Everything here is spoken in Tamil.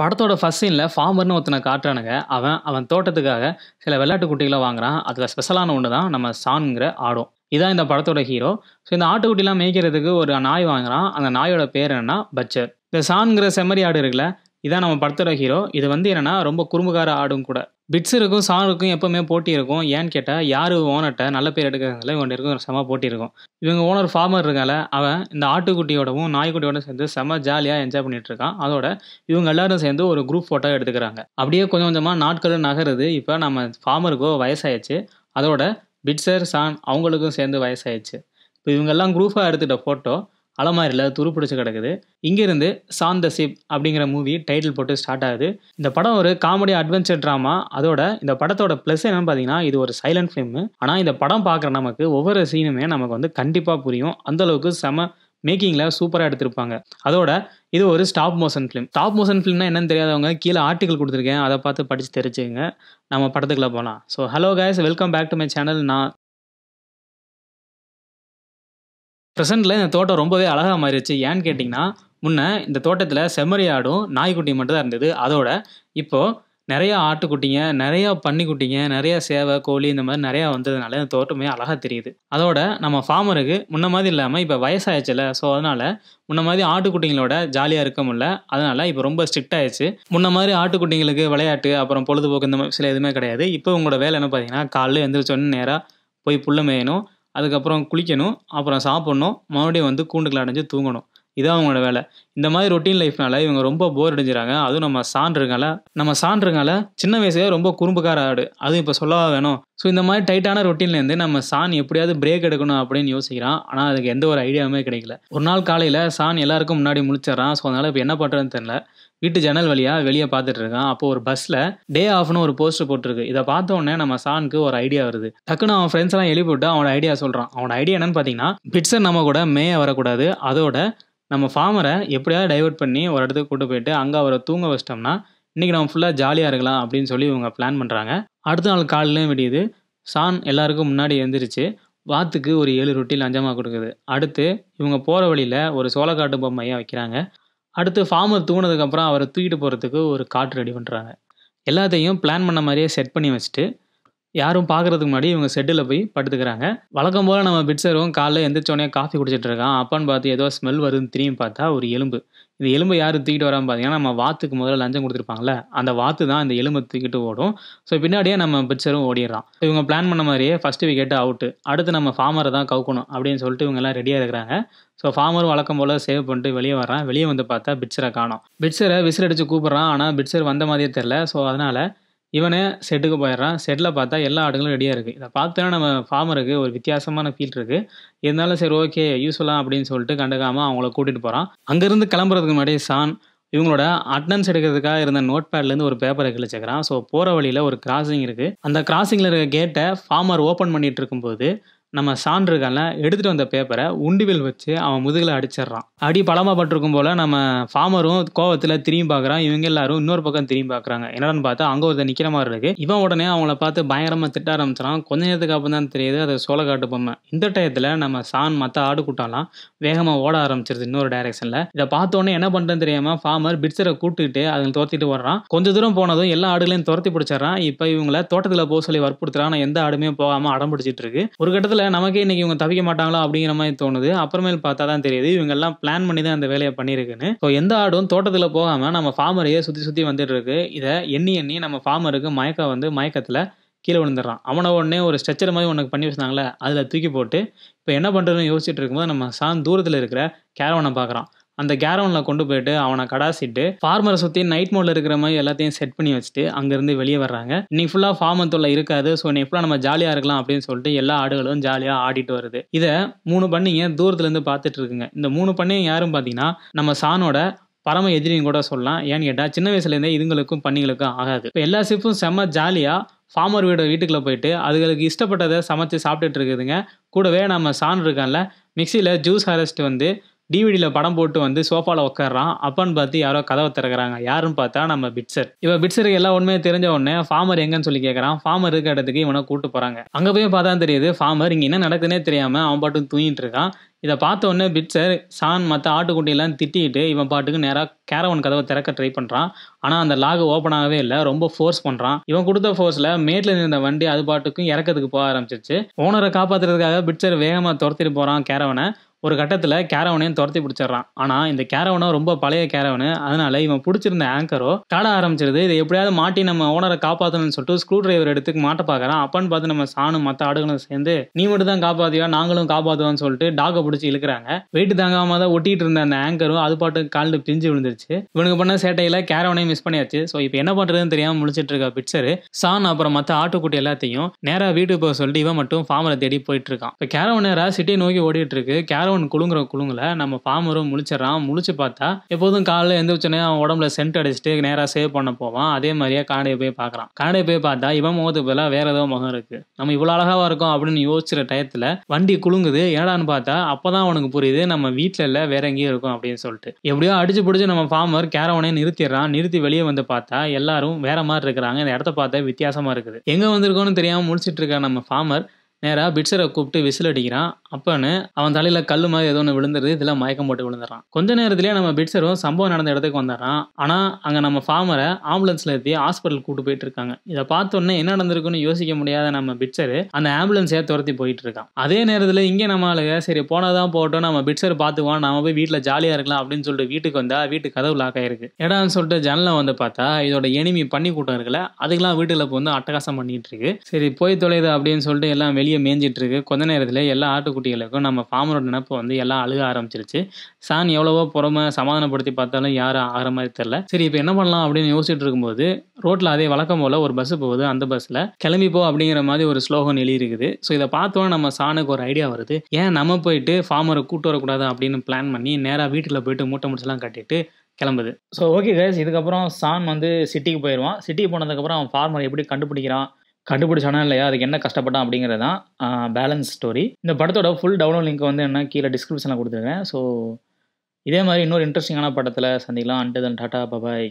படத்தோட ஃபஸ்ட் சீனில் ஃபார்மர்னு ஒருத்தனை காட்டுறானுங்க அவன் அவன் தோட்டத்துக்காக சில விளையாட்டு குட்டிகளை வாங்குறான் அதில் ஸ்பெஷலான ஒன்று தான் நம்ம சான்ங்கிற ஆடும் இதான் இந்த படத்தோட ஹீரோ ஸோ இந்த ஆட்டுக்குட்டிலாம் மேய்க்கிறதுக்கு ஒரு நாய் வாங்குறான் அந்த நாயோட பேர் என்னன்னா பச்சர் இந்த சான்ங்கிற செம்மறி ஆடு இருக்குல்ல இதான் நம்ம படத்தோட ஹீரோ இது வந்து என்னென்னா ரொம்ப குறும்புகார ஆடும் கூட பிட்ஸருக்கும் இருக்கும் எப்போவுமே போட்டி இருக்கும் ஏன்னு கேட்டால் யார் ஓனர்கிட்ட நல்ல பேர் எடுக்கிறதுல இவன் இருக்கும் செம போட்டி இருக்கும் இவங்க ஓனர் ஃபார்மர் இருக்கால அவன் இந்த ஆட்டுக்குட்டியோடவும் நாய்க்குட்டியோட சேர்ந்து செம ஜாலியாக என்ஜாய் பண்ணிட்டு இருக்கான் அதோட இவங்க எல்லாரும் சேர்ந்து ஒரு குரூப் ஃபோட்டோ எடுத்துக்கிறாங்க அப்படியே கொஞ்சம் கொஞ்சமாக நாட்கள் நகருது இப்போ நம்ம ஃபார்மருக்கோ வயசாயிடுச்சு அதோட பிட்ஸர் சான் அவங்களுக்கும் சேர்ந்து வயசாயிடுச்சு இப்போ இவங்கெல்லாம் குரூப்பாக எடுத்துகிட்ட ஃபோட்டோ அலமாரியில் துருப்பிடிச்சு கிடக்குது இங்கேருந்து சாந்த சிப் அப்படிங்கிற மூவி டைட்டில் போட்டு ஸ்டார்ட் ஆகுது இந்த படம் ஒரு காமெடி அட்வென்ச்சர் ட்ராமா அதோட இந்த படத்தோட ப்ளஸ் என்னன்னு பார்த்தீங்கன்னா இது ஒரு சைலண்ட் ஃபிலிம் ஆனால் இந்த படம் பார்க்குற நமக்கு ஒவ்வொரு சீனுமே நமக்கு வந்து கண்டிப்பாக புரியும் அந்தளவுக்கு செம மேக்கிங்கில் சூப்பராக எடுத்திருப்பாங்க அதோட இது ஒரு stop motion film stop motion ஃபிலிம்னா என்னன்னு தெரியாதவங்க கீழே ஆர்டிகல் கொடுத்துருக்கேன் அதை பார்த்து படித்து தெரிஞ்சுங்க நம்ம படத்துக்குள்ளே போகலாம் so hello guys welcome back to my channel நான் ப்ரெசென்ட்டில் இந்த தோட்டம் ரொம்பவே அழகாக மாறிடுச்சு ஏன்னு கேட்டிங்கன்னா முன்னே இந்த தோட்டத்தில் செம்மறி ஆடும் நாய்க்குட்டி மட்டும் தான் இருந்தது அதோட இப்போது நிறையா ஆட்டுக்குட்டிங்க நிறையா பன்னிக்குட்டிங்க நிறையா சேவை கோழி இந்த மாதிரி நிறையா வந்ததுனால இந்த தோட்டமே அழகாக தெரியுது அதோட நம்ம ஃபார்மருக்கு முன்ன மாதிரி இல்லாமல் இப்போ வயசாயிடுச்சுல ஸோ அதனால் முன்ன மாதிரி ஆட்டுக்குட்டிங்களோட ஜாலியாக இருக்க முடியல அதனால் இப்போ ரொம்ப ஸ்ட்ரிக்ட் ஆயிடுச்சு முன்ன மாதிரி ஆட்டுக்குட்டிங்களுக்கு விளையாட்டு அப்புறம் பொழுதுபோக்கு இந்த மாதிரி சில எதுவுமே கிடையாது இப்போ உங்களோட வேலை என்ன பார்த்தீங்கன்னா காலையில் எந்திரிச்சோன்னு நேராக போய் புள்ள மேயணும் அதுக்கப்புறம் குளிக்கணும் அப்புறம் சாப்பிட்ணும் மறுபடியும் வந்து கூண்டுக்குள்ள அடைஞ்சு தூங்கணும் இதான் அவங்களோட வேலை இந்த மாதிரி ரொட்டீன் லைஃப்னால இவங்க ரொம்ப போர் அடிஞ்சிடறாங்க அதுவும் நம்ம சான்றுங்கால நம்ம சான்றுங்கால சின்ன வயசுல ரொம்ப குறும்புக்கார ஆடு அதுவும் இப்போ சொல்லவா வேணும் ஸோ இந்த மாதிரி டைட்டான ரொட்டீன்லேருந்து நம்ம சான் எப்படியாவது பிரேக் எடுக்கணும் அப்படின்னு யோசிக்கிறான் ஆனால் அதுக்கு எந்த ஒரு ஐடியாவுமே கிடைக்கல ஒரு நாள் காலையில் சான் எல்லாருக்கும் முன்னாடி முடிச்சிடறான் ஸோ அதனால் இப்போ என்ன பண்ணுறதுன்னு தெரில வீட்டு ஜன்னல் வழியாக வெளியே பார்த்துட்டு இருக்கான் அப்போ ஒரு பஸ்ஸில் டே ஆஃப்னு ஒரு போஸ்டர் போட்டிருக்கு இதை பார்த்த உடனே நம்ம சானுக்கு ஒரு ஐடியா வருது டக்குன்னு அவன் ஃப்ரெண்ட்ஸ் எல்லாம் எழுப்பி விட்டு அவனோட ஐடியா சொல்கிறான் அவனோட ஐடியா என்னன்னு பார்த்தீங்கன்னா பிட்சர் நம்ம கூட மேய வரக்கூடாது அதோட நம்ம ஃபார்மரை எப்படியாவது டைவெர்ட் பண்ணி ஒரு இடத்துக்கு கூப்பிட்டு போயிட்டு அங்கே அவரை தூங்க வச்சிட்டோம்னா இன்னைக்கு நம்ம ஃபுல்லாக ஜாலியாக இருக்கலாம் அப்படின்னு சொல்லி இவங்க பிளான் பண்ணுறாங்க அடுத்த நாள் காலையிலேயும் விடியுது சான் எல்லாருக்கும் முன்னாடி எழுந்திரிச்சு வாத்துக்கு ஒரு ஏழு ரொட்டி லஞ்சமாக கொடுக்குது அடுத்து இவங்க போகிற வழியில் ஒரு சோளக்காட்டு பொம்மையாக வைக்கிறாங்க அடுத்து ஃபார்மர் தூங்கினதுக்கப்புறம் அவரை தூக்கிட்டு போகிறதுக்கு ஒரு காட்டு ரெடி பண்ணுறாங்க எல்லாத்தையும் பிளான் பண்ண மாதிரியே செட் பண்ணி வச்சுட்டு யாரும் பார்க்கறதுக்கு முன்னாடி இவங்க செட்டில் போய் படுத்துக்கிறாங்க வழக்கம் போல் நம்ம பிட்சரும் காலைல எந்திரிச்சோடனே காஃபி குடிச்சிட்டு இருக்கான் அப்பான்னு பார்த்து ஏதோ ஸ்மெல் வருதுன்னு திரும்பி பார்த்தா ஒரு எலும்பு இந்த எலும்பு யாரும் தூக்கிட்டு வராமல் பார்த்தீங்கன்னா நம்ம வாத்துக்கு முதல்ல லஞ்சம் கொடுத்துருப்பாங்கல்ல அந்த வாத்து தான் இந்த எலும்பை தூக்கிட்டு ஓடும் ஸோ பின்னாடியே நம்ம பிட்சரும் ஓடிடுறான் இவங்க பிளான் பண்ண மாதிரியே ஃபஸ்ட்டு விக்கெட்டு அவுட்டு அடுத்து நம்ம ஃபார்மரை தான் கவுக்கணும் அப்படின்னு சொல்லிட்டு இவங்க எல்லாம் ரெடியாக இருக்கிறாங்க ஸோ ஃபார்மரும் வழக்கம் போல் சேவ் பண்ணிட்டு வெளியே வரான் வெளியே வந்து பார்த்தா பிட்சரை காணும் பிட்சரை விசில் அடித்து கூப்பிட்றான் ஆனால் பிட்சர் வந்த மாதிரியே தெரில ஸோ அதனால் இவனே செட்டுக்கு போயிடுறான் செட்டில் பார்த்தா எல்லா ஆடுகளும் ரெடியாக இருக்குது இதை பார்த்தோன்னா நம்ம ஃபார்மருக்கு ஒரு வித்தியாசமான ஃபீல் இருக்குது இருந்தாலும் சரி ஓகே யூஸ்ஃபுல்லாக அப்படின்னு சொல்லிட்டு கண்டுக்காமல் அவங்கள கூட்டிகிட்டு போகிறான் அங்கேருந்து கிளம்புறதுக்கு முன்னாடி சான் இவங்களோட அட்டன்ஸ் எடுக்கிறதுக்காக இருந்த நோட் பேட்லேருந்து ஒரு பேப்பரை கிழிச்சிக்கிறான் ஸோ போகிற வழியில் ஒரு கிராசிங் இருக்குது அந்த கிராசிங்கில் இருக்க கேட்டை ஃபார்மர் ஓப்பன் பண்ணிகிட்டு இருக்கும்போது நம்ம சான் இருக்கான்ல எடுத்துகிட்டு வந்த பேப்பரை உண்டிவில் வச்சு அவன் முதுகில் அடிச்சிடுறான் அடி பலமாக பட்டிருக்கும் போல் நம்ம ஃபார்மரும் கோவத்தில் திரும்பி பார்க்குறான் இவங்க எல்லாரும் இன்னொரு பக்கம் திரும்பி பார்க்குறாங்க என்னடான்னு பார்த்தா அங்கே ஒருத்தர் நிற்கிற மாதிரி இருக்குது இவன் உடனே அவங்கள பார்த்து பயங்கரமாக திட்ட ஆரம்பிச்சிடான் கொஞ்ச நேரத்துக்கு அப்புறம் தான் தெரியுது அது சோழ காட்டு பொம்மை இந்த டயத்தில் நம்ம சான் மற்ற ஆடு கூட்டாலாம் வேகமாக ஓட ஆரம்பிச்சிருது இன்னொரு டைரக்ஷனில் இதை பார்த்தோன்னே என்ன பண்ணுறதுன்னு தெரியாமல் ஃபார்மர் பிட்சரை கூட்டுகிட்டு அதை துரத்திட்டு வர்றான் கொஞ்ச தூரம் போனதும் எல்லா ஆடுகளையும் துரத்தி பிடிச்சிடறான் இப்போ இவங்களை தோட்டத்தில் போக சொல்லி வற்புறுத்துறான் எந்த ஆடுமே போகாமல் அடம் பிடிச்சிட்டு இருக்கு ஒரு கட்டத்தில் நமக்கே இன்றைக்கி இவங்க தவிக்க மாட்டாங்களா அப்படிங்கிற மாதிரி தோணுது அப்புறமேல் பார்த்தா தான் தெரியுது இவங்கெல்லாம் பிளான் பண்ணி தான் அந்த வேலையை பண்ணியிருக்குன்னு ஸோ எந்த ஆடும் தோட்டத்தில் போகாமல் நம்ம ஃபார்மரையே சுற்றி சுற்றி வந்துட்டு இருக்கு இதை எண்ணி எண்ணி நம்ம ஃபார்மருக்கு மயக்கம் வந்து மயக்கத்தில் கீழே விழுந்துடுறான் அவனை உடனே ஒரு ஸ்ட்ரெச்சர் மாதிரி உனக்கு பண்ணி வச்சிருந்தாங்களே அதில் தூக்கி போட்டு இப்போ என்ன பண்ணுறதுன்னு யோசிச்சுட்டு இருக்கும்போது நம்ம சான் தூரத்தில் இருக்கிற கேரவனை பார்க்குறான் அந்த கேரவுனில் கொண்டு போயிட்டு அவனை கடாசிட்டு ஃபார்மரை சுற்றி நைட் மோடில் இருக்கிற மாதிரி எல்லாத்தையும் செட் பண்ணி வச்சுட்டு அங்கேருந்து வெளியே வர்றாங்க இன்னைக்கு ஃபுல்லாக ஃபார்மர் தொல்லை இருக்காது ஸோ இன்னைக்கு ஃபுல்லாக நம்ம ஜாலியாக இருக்கலாம் அப்படின்னு சொல்லிட்டு எல்லா ஆடுகளும் ஜாலியாக ஆடிட்டு வருது இதை மூணு பண்ணிங்க தூரத்துலேருந்து பார்த்துட்டு இருக்குங்க இந்த மூணு பண்ணியும் யாரும் பார்த்தீங்கன்னா நம்ம சானோட பரம எதிரின்னு கூட சொல்லலாம் ஏன்னு கேட்டால் சின்ன வயசுலேருந்தே இதுங்களுக்கும் பண்ணிகளுக்கும் ஆகாது இப்போ எல்லா சிப்பும் செம்ம ஜாலியாக ஃபார்மர் வீட வீட்டுக்குள்ளே போயிட்டு அதுகளுக்கு இஷ்டப்பட்டதை சமைச்சு சாப்பிட்டுட்டு இருக்குதுங்க கூடவே நம்ம சான் இருக்கான்ல மிக்சியில் ஜூஸ் அரைச்சிட்டு வந்து டிவிடியில் படம் போட்டு வந்து சோஃபாவில் உட்காடுறான் அப்பன்னு பார்த்து யாரோ கதவை திறக்கிறாங்க யாருன்னு பார்த்தா நம்ம பிட்சர் இவன் பிட்சருக்கு எல்லாம் ஒன்றுமே தெரிஞ்ச உடனே ஃபார்மர் எங்கன்னு சொல்லி கேட்குறான் ஃபார்மர் இருக்க இடத்துக்கு இவனை கூப்பிட்டு போகிறாங்க அங்கே போய் பார்த்தா தெரியுது ஃபார்மர் இங்கே என்ன நடக்குதுன்னே தெரியாமல் அவன் பாட்டும் தூங்கிட்டு இருக்கான் இதை பார்த்த உடனே பிட்சர் சான் மற்ற ஆட்டுக்குட்டியெல்லாம் திட்டிட்டு இவன் பாட்டுக்கு நேராக கேரவன் கதவை திறக்க ட்ரை பண்ணுறான் ஆனால் அந்த லாக் ஓப்பன் ஆகவே இல்லை ரொம்ப ஃபோர்ஸ் பண்ணுறான் இவன் கொடுத்த ஃபோர்ஸில் மேட்டில் இருந்த வண்டி அது பாட்டுக்கும் இறக்கிறதுக்கு போக ஆரம்பிச்சிருச்சு ஓனரை காப்பாற்றுறதுக்காக பிட்சர் வேகமாக துரத்திட்டு போகிறான் கேரவனை ஒரு கட்டத்தில் கேரவனையும் துரத்தி பிடிச்சிடறான் ஆனால் இந்த கேரவனோ ரொம்ப பழைய கேரவனு அதனால இவன் பிடிச்சிருந்த ஆங்கரோ காட ஆரம்பிச்சிருது இதை எப்படியாவது மாட்டி நம்ம ஓனரை காப்பாற்றணும்னு சொல்லிட்டு ஸ்க்ரூ டிரைவர் எடுத்து மாட்ட பார்க்குறான் அப்பன்னு பார்த்து நம்ம சாணும் மற்ற ஆடுகளும் சேர்ந்து நீ மட்டும் தான் காப்பாத்தியா நாங்களும் காப்பாற்றுவோம்னு சொல்லிட்டு டாகை பிடிச்சி இழுக்கிறாங்க வெயிட்டு தாங்காம தான் ஒட்டிட்டு இருந்த அந்த ஆங்கரும் அது பாட்டு காலில் பிஞ்சு விழுந்துருச்சு இவனுக்கு பண்ண சேட்டையில் கேரவனையும் மிஸ் பண்ணியாச்சு ஸோ இப்போ என்ன பண்ணுறதுன்னு தெரியாமல் முடிச்சிட்டு இருக்க பிக்சரு சான் அப்புறம் மற்ற ஆட்டுக்குட்டி எல்லாத்தையும் நேராக வீட்டுக்கு போக சொல்லிட்டு இவன் மட்டும் ஃபார்மரை தேடி போயிட்டு இருக்கான் இப்போ கேரவன் நேராக சிட்டியை நோக்கி ஓடிட்டு இருக்கு கேரவன் ஒன்று குழுங்குற குழுங்கல நம்ம பாமரும் முழிச்சிடறான் முழிச்சு பார்த்தா எப்போதும் காலைல எந்திரிச்சோன்னே அவன் உடம்புல சென்ட் அடிச்சுட்டு நேராக சேவ் பண்ண போவான் அதே மாதிரியே காடையை போய் பார்க்குறான் காடையை போய் பார்த்தா இவன் முகத்துக்கு பதிலாக வேற ஏதோ முகம் இருக்கு நம்ம இவ்வளோ அழகாக இருக்கும் அப்படின்னு யோசிச்சுற டயத்தில் வண்டி குழுங்குது ஏடான்னு பார்த்தா அப்போதான் அவனுக்கு புரியுது நம்ம வீட்டில் இல்லை வேற எங்கேயும் இருக்கும் அப்படின்னு சொல்லிட்டு எப்படியோ அடிச்சு பிடிச்சி நம்ம ஃபார்மர் கேரவனே நிறுத்திடுறான் நிறுத்தி வெளியே வந்து பார்த்தா எல்லாரும் வேற மாதிரி இருக்கிறாங்க இந்த இடத்த பார்த்தா வித்தியாசமா இருக்குது எங்கே வந்திருக்கோன்னு தெரியாமல் முடிச்சிட்டு இருக்க நம்ம ஃபார்மர் நேராக பிட்சரை கூப்பிட்டு விசில் அடிக்கிறான் அப்போன்னு அவன் தலையில் கல் மாதிரி ஏதோ ஒன்று விழுந்துருது இதில் மயக்கம் போட்டு விழுந்துறான் கொஞ்ச நேரத்திலேயே நம்ம பிட்சரும் சம்பவம் நடந்த இடத்துக்கு வந்துடுறான் ஆனால் அங்கே நம்ம ஃபார்மரை ஆம்புலன்ஸில் ஏற்றி ஹாஸ்பிட்டல் கூப்பிட்டு போயிட்டு இருக்காங்க இதை பார்த்தோன்னே என்ன நடந்திருக்குன்னு யோசிக்க முடியாத நம்ம பிட்சர் அந்த ஆம்புலன்ஸே துரத்தி போயிட்டு இருக்கான் அதே நேரத்தில் இங்கே நம்ம ஆளுங்க சரி தான் போட்டோம் நம்ம பிட்சர் பார்த்துக்குவோம் நம்ம போய் வீட்டில் ஜாலியாக இருக்கலாம் அப்படின்னு சொல்லிட்டு வீட்டுக்கு வந்தால் வீட்டு கதவு லாக் ஆயிருக்கு இடம்னு சொல்லிட்டு ஜன்னலை வந்து பார்த்தா இதோட எனிமி பண்ணி கூட்டம் இருக்கல அதுக்கெல்லாம் வீட்டில் வந்து அட்டகாசம் பண்ணிட்டு இருக்கு சரி போய் தொலைது அப்படின்னு சொல்லிட்டு எல்லாம் வெளியே வெளியே இருக்கு கொஞ்ச நேரத்தில் எல்லா ஆட்டுக்குட்டிகளுக்கும் நம்ம ஃபார்மரோட நினப்பு வந்து எல்லாம் அழுக ஆரம்பிச்சிருச்சு சான் எவ்வளவோ புறமை சமாதானப்படுத்தி பார்த்தாலும் யாரும் ஆகிற மாதிரி தெரில சரி இப்போ என்ன பண்ணலாம் அப்படின்னு யோசிச்சுட்டு இருக்கும்போது ரோட்டில் அதே வழக்கம் போல் ஒரு பஸ்ஸு போகுது அந்த பஸ்ஸில் கிளம்பிப்போ அப்படிங்கிற மாதிரி ஒரு ஸ்லோகன் எழுதியிருக்குது ஸோ இதை பார்த்தோன்னா நம்ம சானுக்கு ஒரு ஐடியா வருது ஏன் நம்ம போயிட்டு ஃபார்மரை கூட்டு வரக்கூடாது அப்படின்னு பிளான் பண்ணி நேராக வீட்டில் போயிட்டு மூட்டை முடிச்செல்லாம் கட்டிட்டு கிளம்புது ஸோ ஓகே கைஸ் இதுக்கப்புறம் சான் வந்து சிட்டிக்கு போயிடுவான் சிட்டிக்கு போனதுக்கப்புறம் அவன் ஃபார்மர் எப்படி கண்டுபிடிக்கிறான் கண்டுபிடிச்சானா இல்லையா அதுக்கு என்ன கஷ்டப்பட்டான் அப்படிங்கிறதான் பேலன்ஸ் ஸ்டோரி இந்த படத்தோட ஃபுல் டவுன்லோட் லிங்க் வந்து என்ன கீழே டிஸ்கிரிப்ஷனில் கொடுத்துருக்கேன் ஸோ இதே மாதிரி இன்னொரு இன்ட்ரெஸ்டிங்கான படத்தில் சந்திக்கலாம் அண்டு தன் டாட்டா பபாய்